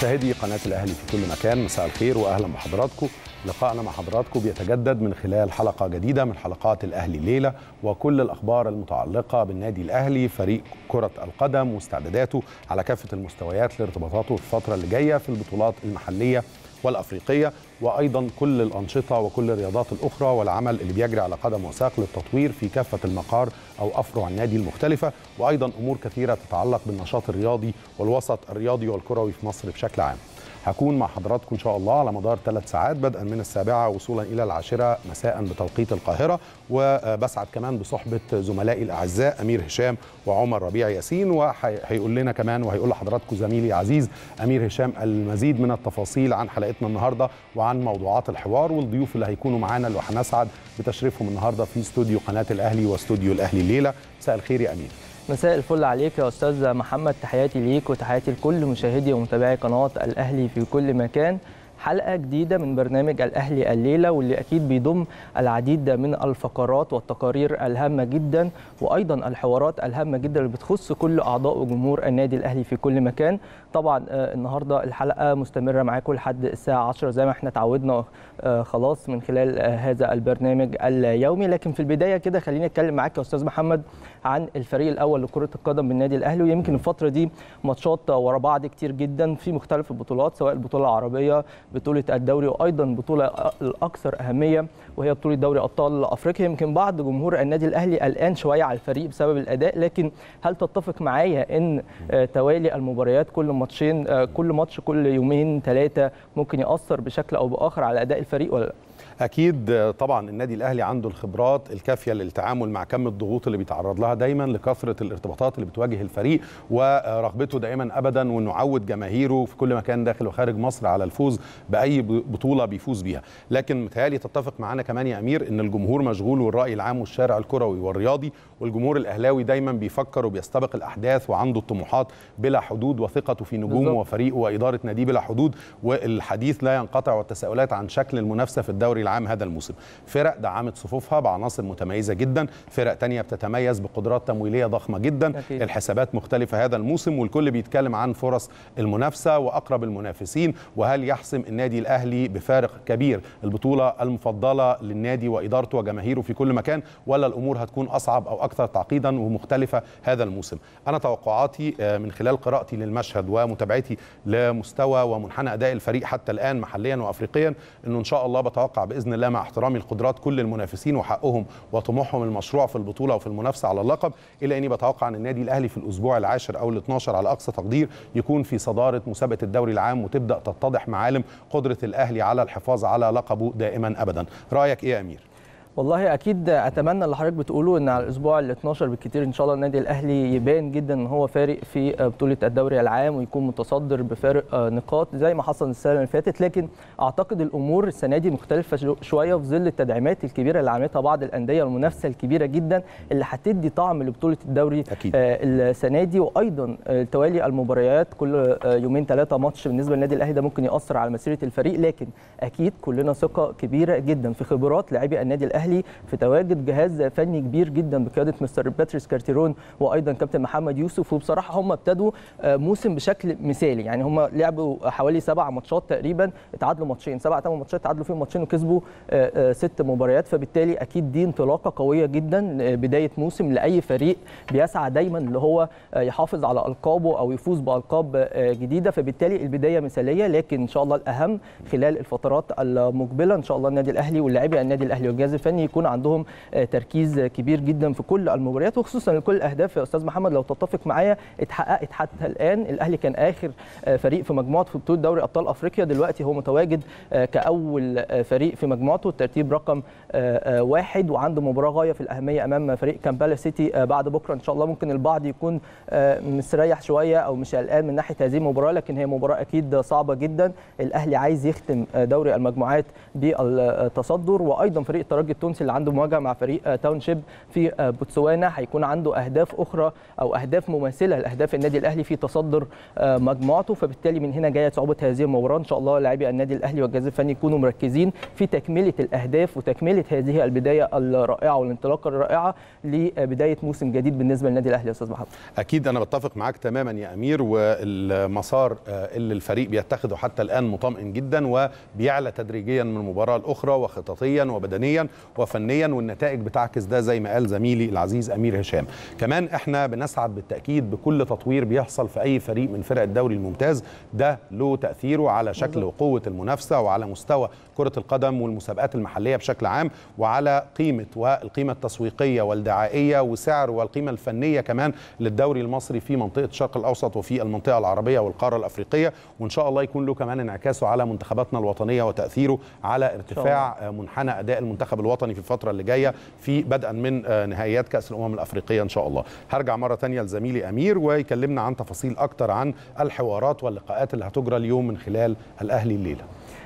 مشاهدي قناة الأهلي في كل مكان مساء الخير وأهلا بحضراتكم لقاءنا مع حضراتكم بيتجدد من خلال حلقة جديدة من حلقات الأهلي الليلة وكل الأخبار المتعلقة بالنادي الأهلي فريق كرة القدم واستعداداته على كافة المستويات لارتباطاته الفترة اللي جاية في البطولات المحلية والأفريقية وأيضا كل الأنشطة وكل الرياضات الأخرى والعمل اللي بيجري على قدم وساق للتطوير في كافة المقار أو أفرع النادي المختلفة وأيضا أمور كثيرة تتعلق بالنشاط الرياضي والوسط الرياضي والكروي في مصر بشكل عام هكون مع حضراتكم إن شاء الله على مدار ثلاث ساعات بدءا من السابعة وصولا إلى العاشرة مساء بتوقيت القاهرة وبسعد كمان بصحبة زملائي الأعزاء أمير هشام وعمر ربيع ياسين وهيقول لنا كمان وهيقول لحضراتكم زميلي العزيز أمير هشام المزيد من التفاصيل عن حلقتنا النهاردة وعن موضوعات الحوار والضيوف اللي هيكونوا معانا اللي هنسعد بتشريفهم النهاردة في استوديو قناة الأهلي واستوديو الأهلي الليلة مساء الخير يا أمير مساء الفل عليك يا استاذ محمد تحياتي ليك وتحياتي لكل مشاهدي ومتابعي قناه الاهلي في كل مكان حلقه جديده من برنامج الاهلي الليله واللي اكيد بيضم العديد من الفقرات والتقارير الهامه جدا وايضا الحوارات الهامه جدا اللي بتخص كل اعضاء وجمهور النادي الاهلي في كل مكان طبعا آه، النهارده الحلقه مستمره معاكم لحد الساعه 10 زي ما احنا تعودنا آه، خلاص من خلال آه، هذا البرنامج اليومي لكن في البدايه كده خليني اتكلم معاك يا استاذ محمد عن الفريق الاول لكره القدم بالنادي الاهلي ويمكن الفتره دي ماتشات ورا بعض كتير جدا في مختلف البطولات سواء البطوله العربيه بطوله الدوري وايضا البطوله الاكثر اهميه وهي بطوله دوري ابطال افريقيا يمكن بعض جمهور النادي الاهلي قلقان شويه على الفريق بسبب الاداء لكن هل تتفق معايا ان آه، توالي المباريات كل ماتشين آه، كل ماتش كل يومين ثلاثه ممكن ياثر بشكل او باخر على اداء الفريق ولا لا؟ اكيد طبعا النادي الاهلي عنده الخبرات الكافيه للتعامل مع كم الضغوط اللي بيتعرض لها دايما لكثره الارتباطات اللي بتواجه الفريق ورغبته دائما ابدا وانه عود جماهيره في كل مكان داخل وخارج مصر على الفوز باي بطوله بيفوز بيها لكن متهيألي تتفق معانا كمان يا امير ان الجمهور مشغول والراي العام والشارع الكروي والرياضي والجمهور الاهلاوي دايما بيفكر وبيستبق الاحداث وعنده الطموحات بلا حدود وثقته في نجومه وفريقه واداره ناديه بلا حدود والحديث لا ينقطع والتساؤلات عن شكل المنافسه في الدوري العام هذا الموسم فرق دعمت صفوفها بعناصر متميزه جدا فرق تانية بتتميز بقدرات تمويليه ضخمه جدا أكيد. الحسابات مختلفه هذا الموسم والكل بيتكلم عن فرص المنافسه واقرب المنافسين وهل يحسم النادي الاهلي بفارق كبير البطوله المفضله للنادي وادارته وجماهيره في كل مكان ولا الامور هتكون اصعب او اكثر تعقيدا ومختلفه هذا الموسم انا توقعاتي آه، من خلال قراءتي للمشهد ومتابعتي لمستوى ومنحنى اداء الفريق حتى الان محليا وافريقيا انه ان شاء الله بتوقع باذن الله مع احترامي لقدرات كل المنافسين وحقهم وطموحهم المشروع في البطوله وفي المنافسه على اللقب الا اني بتوقع ان النادي الاهلي في الاسبوع العاشر او ال12 على اقصى تقدير يكون في صداره مسابقه الدوري العام وتبدا تتضح معالم قدره الاهلي على الحفاظ على لقبه دائما ابدا رايك ايه يا امير والله اكيد اتمنى اللي حضرتك بتقوله ان على الاسبوع ال 12 بالكتير ان شاء الله النادي الاهلي يبان جدا ان هو فارق في بطوله الدوري العام ويكون متصدر بفارق نقاط زي ما حصل السنه اللي فاتت لكن اعتقد الامور السنه دي مختلفه شويه في ظل التدعيمات الكبيره اللي عملتها بعض الانديه والمنافسه الكبيره جدا اللي هتدي طعم لبطوله الدوري أكيد. آه، السنه دي وايضا توالي المباريات كل آه، يومين ثلاثه ماتش بالنسبه للنادي الاهلي ده ممكن ياثر على مسيره الفريق لكن اكيد كلنا ثقه كبيره جدا في خبرات لاعبي النادي الاهلي الاهلي في تواجد جهاز فني كبير جدا بقياده مستر باتريس كارتيرون وايضا كابتن محمد يوسف وبصراحه هم ابتدوا آه، موسم بشكل مثالي يعني هم لعبوا حوالي سبع ماتشات تقريبا اتعادلوا ماتشين سبع ثمان ماتشات اتعادلوا فيهم ماتشين وكسبوا آه، آه، ست مباريات فبالتالي اكيد دي انطلاقه قويه جدا بدايه موسم لاي فريق بيسعى دايما اللي هو يحافظ على القابه او يفوز بالقاب جديده فبالتالي البدايه مثاليه لكن ان شاء الله الاهم خلال الفترات المقبله ان شاء الله النادي الاهلي واللاعبي النادي الاهلي والجهاز الفني الفني يكون عندهم آه، تركيز كبير جدا في كل المباريات وخصوصا كل الاهداف يا استاذ محمد لو تتفق معايا اتحققت حتى الان الاهلي كان اخر آه، فريق في مجموعته في بطوله دوري ابطال افريقيا دلوقتي هو متواجد آه، كاول فريق في مجموعته الترتيب رقم واحد وعنده مباراه غايه في الاهميه امام فريق كامبالا سيتي بعد بكره ان شاء الله ممكن البعض يكون مستريح شويه او مش قلقان من ناحيه هذه المباراه لكن هي مباراه اكيد صعبه جدا الاهلي عايز يختم دوري المجموعات بالتصدر وايضا فريق الترجي التونسي اللي عنده مواجهه مع فريق آه، تاونشيب في آه، بوتسوانا هيكون عنده اهداف اخرى او اهداف مماثله لاهداف النادي الاهلي في تصدر آه، مجموعته فبالتالي من هنا جايه صعوبه هذه المباراه ان شاء الله لاعبي النادي الاهلي والجهاز الفني يكونوا مركزين في تكمله الاهداف وتكمله هذه البدايه الرائعه والانطلاقه الرائعه لبدايه موسم جديد بالنسبه للنادي الاهلي يا استاذ محمد اكيد انا بتفق معاك تماما يا امير والمسار اللي الفريق بيتخذه حتى الان مطمئن جدا وبيعلى تدريجيا من المباراه الاخرى وخططيا وبدنيا وفنيا والنتائج بتعكس ده زي ما قال زميلي العزيز امير هشام كمان احنا بنسعد بالتاكيد بكل تطوير بيحصل في اي فريق من فرق الدوري الممتاز ده له تاثيره على شكل وقوه المنافسه وعلى مستوى كرة القدم والمسابقات المحلية بشكل عام وعلى قيمة والقيمة التسويقية والدعائية وسعر والقيمة الفنية كمان للدوري المصري في منطقة الشرق الأوسط وفي المنطقة العربية والقارة الأفريقية وإن شاء الله يكون له كمان انعكاسه على منتخباتنا الوطنية وتأثيره على ارتفاع منحنى أداء المنتخب الوطني في الفترة اللي جاية في بدءا من آه، نهائيات كأس الأمم الأفريقية إن شاء الله هرجع مرة تانية لزميلي أمير ويكلمنا عن تفاصيل أكتر عن الحوارات واللقاءات اللي هتجرى اليوم من خلال الأهلي الليلة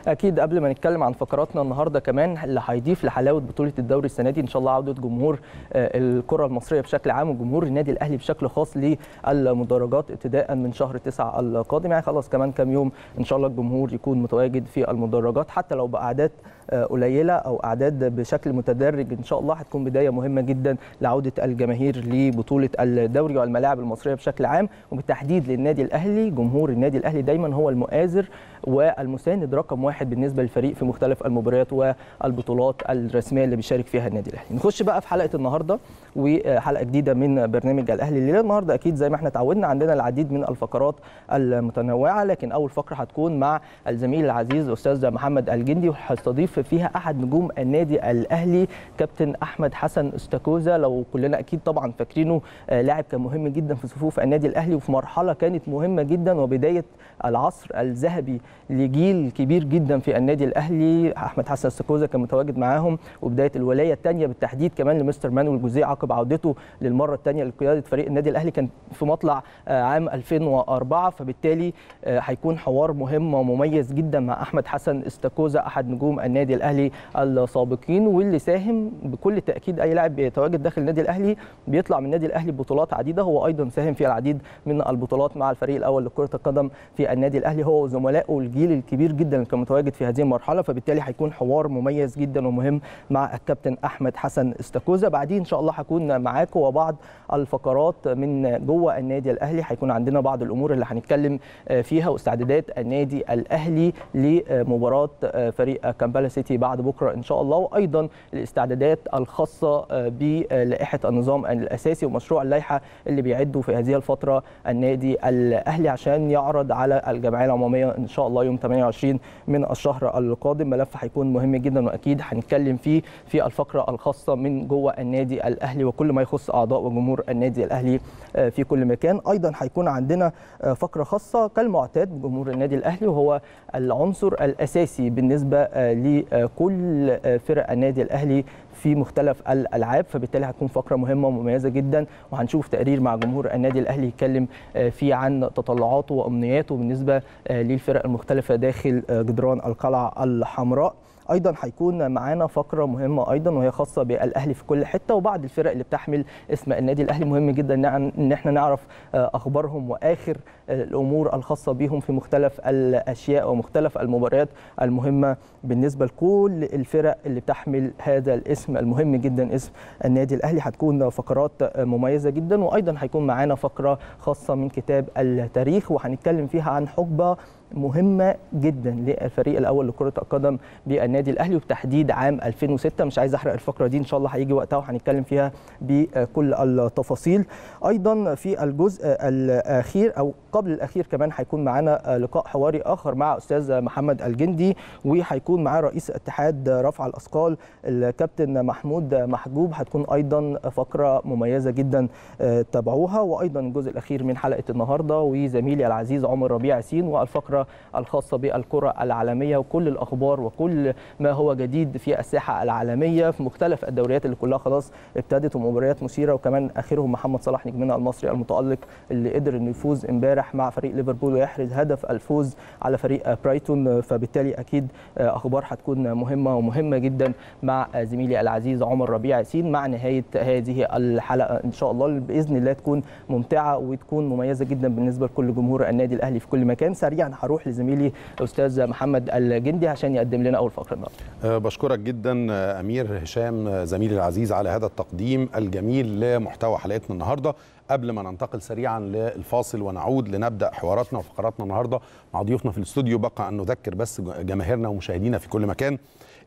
اكيد قبل ما نتكلم عن فقراتنا النهارده كمان اللي هيضيف لحلاوه بطوله الدوري السنه دي ان شاء الله عوده جمهور آه، الكره المصريه بشكل عام وجمهور النادي الاهلي بشكل خاص للمدرجات ابتداء من شهر 9 القادم يعني خلاص كمان كام يوم ان شاء الله الجمهور يكون متواجد في المدرجات حتى لو باعداد آه، قليله او اعداد بشكل متدرج ان شاء الله هتكون بدايه مهمه جدا لعوده الجماهير لبطوله الدوري والملاعب المصريه بشكل عام وبالتحديد للنادي الاهلي جمهور النادي الاهلي دايما هو المؤازر والمساند رقم واحد بالنسبه للفريق في مختلف المباريات والبطولات الرسميه اللي بيشارك فيها النادي الاهلي. نخش بقى في حلقه النهارده وحلقه جديده من برنامج الاهلي الليله النهارده اكيد زي ما احنا تعودنا عندنا العديد من الفقرات المتنوعه لكن اول فقره هتكون مع الزميل العزيز الاستاذ محمد الجندي وهستضيف ضيف فيها احد نجوم النادي الاهلي كابتن احمد حسن استاكوزا لو كلنا اكيد طبعا فاكرينه آه، لاعب كان مهم جدا في صفوف النادي الاهلي وفي مرحله كانت مهمه جدا وبدايه العصر الذهبي لجيل كبير جدا في النادي الاهلي احمد حسن استاكوزا كان متواجد معاهم وبدايه الولايه الثانيه بالتحديد كمان لمستر مانويل جوزيه عقب عودته للمره الثانيه لقياده فريق النادي الاهلي كان في مطلع آه، عام 2004 فبالتالي آه، هيكون حوار مهم ومميز جدا مع احمد حسن استاكوزا احد نجوم النادي النادي الاهلي السابقين واللي ساهم بكل تاكيد اي لاعب بيتواجد داخل النادي الاهلي بيطلع من النادي الاهلي ببطولات عديده هو ايضا ساهم في العديد من البطولات مع الفريق الاول لكره القدم في النادي الاهلي هو وزملائه الجيل الكبير جدا اللي كان متواجد في هذه المرحله فبالتالي هيكون حوار مميز جدا ومهم مع الكابتن احمد حسن استاكوزا بعدين ان شاء الله هكون معاكم وبعض الفقرات من جوه النادي الاهلي هيكون عندنا بعض الامور اللي هنتكلم آه، فيها واستعدادات النادي الاهلي لمباراه آه، فريق كامبالا سيتي بعد بكره ان شاء الله وايضا الاستعدادات الخاصه آه، بلائحه النظام الاساسي ومشروع اللائحه اللي بيعده في هذه الفتره النادي الاهلي عشان يعرض على الجمعيه العموميه ان شاء الله يوم 28 من الشهر القادم ملف هيكون مهم جدا واكيد هنتكلم فيه في الفقره الخاصه من جوه النادي الاهلي وكل ما يخص اعضاء وجمهور النادي الاهلي آه، في كل مكان ايضا هيكون عندنا آه، فقره خاصه كالمعتاد بجمهور النادي الاهلي وهو العنصر الاساسي بالنسبه ل كل فرق النادي الاهلي في مختلف الالعاب فبالتالي هتكون فقره مهمه ومميزه جدا وهنشوف تقرير مع جمهور النادي الاهلي يتكلم آه، فيه عن تطلعاته وامنياته بالنسبه آه، للفرق المختلفه داخل آه، جدران القلعه الحمراء ايضا هيكون معانا فقره مهمه ايضا وهي خاصه بالاهلي في كل حته وبعض الفرق اللي بتحمل اسم النادي الاهلي مهم جدا نعم ان احنا نعرف آه، اخبارهم واخر آه، الامور الخاصه بهم في مختلف الاشياء ومختلف المباريات المهمه بالنسبه لكل الفرق اللي بتحمل هذا الاسم المهم جدا اسم النادي الاهلي هتكون فقرات آه، مميزه جدا وايضا هيكون معانا فقره خاصه من كتاب التاريخ وهنتكلم فيها عن حقبه مهمه جدا للفريق الاول لكره القدم بالنادي الاهلي وبتحديد عام 2006 مش عايز احرق الفقره دي ان شاء الله هيجي وقتها وهنتكلم فيها بكل التفاصيل ايضا في الجزء الاخير او قبل الاخير كمان هيكون معانا لقاء حواري اخر مع استاذ محمد الجندي وهيكون معاه رئيس اتحاد رفع الاثقال الكابتن محمود محجوب هتكون ايضا فقره مميزه جدا آه، تابعوها وايضا الجزء الاخير من حلقه النهارده وزميلي العزيز عمر ربيع سين والفقره الخاصه بالكره العالميه وكل الاخبار وكل ما هو جديد في الساحه العالميه في مختلف الدوريات اللي كلها خلاص ابتدت ومباريات مثيره وكمان اخرهم محمد صلاح نجمنا المصري المتالق اللي قدر انه يفوز امبارح ينجح مع فريق ليفربول ويحرز هدف الفوز على فريق برايتون فبالتالي اكيد اخبار هتكون مهمه ومهمه جدا مع زميلي العزيز عمر ربيع ياسين مع نهايه هذه الحلقه ان شاء الله باذن الله تكون ممتعه وتكون مميزه جدا بالنسبه لكل جمهور النادي الاهلي في كل مكان سريعا هروح لزميلي الاستاذ محمد الجندي عشان يقدم لنا اول فقره النهارده أه، بشكرك جدا امير هشام زميلي العزيز على هذا التقديم الجميل لمحتوى حلقتنا النهارده قبل ما ننتقل سريعا للفاصل ونعود لنبدا حواراتنا وفقراتنا النهارده مع ضيوفنا في الاستوديو بقى ان نذكر بس جماهيرنا ومشاهدينا في كل مكان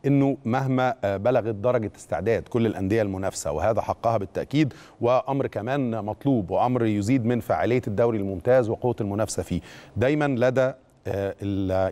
انه مهما آه، بلغت درجه استعداد كل الانديه المنافسه وهذا حقها بالتاكيد وامر كمان مطلوب وامر يزيد من فعاليه الدوري الممتاز وقوه المنافسه فيه دايما لدى آه،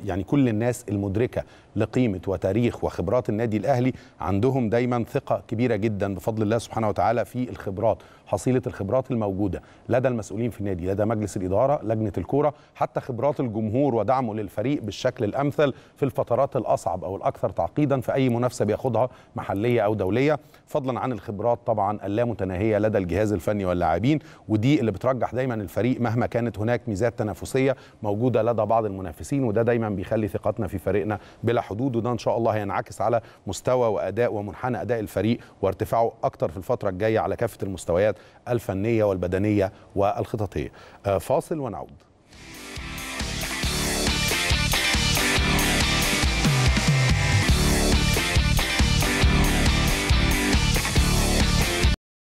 يعني كل الناس المدركه لقيمه وتاريخ وخبرات النادي الاهلي عندهم دايما ثقه كبيره جدا بفضل الله سبحانه وتعالى في الخبرات حصيله الخبرات الموجوده لدى المسؤولين في النادي لدى مجلس الاداره لجنه الكوره حتى خبرات الجمهور ودعمه للفريق بالشكل الامثل في الفترات الاصعب او الاكثر تعقيدا في اي منافسه بياخدها محليه او دوليه فضلا عن الخبرات طبعا اللامتناهيه لدى الجهاز الفني واللاعبين ودي اللي بترجح دايما الفريق مهما كانت هناك ميزات تنافسيه موجوده لدى بعض المنافسين وده دايما بيخلي ثقتنا في فريقنا بلا حدود وده ان شاء الله هينعكس على مستوى واداء ومنحنى اداء الفريق وارتفاعه اكتر في الفتره الجايه على كافه المستويات الفنيه والبدنيه والخططيه آه، فاصل ونعود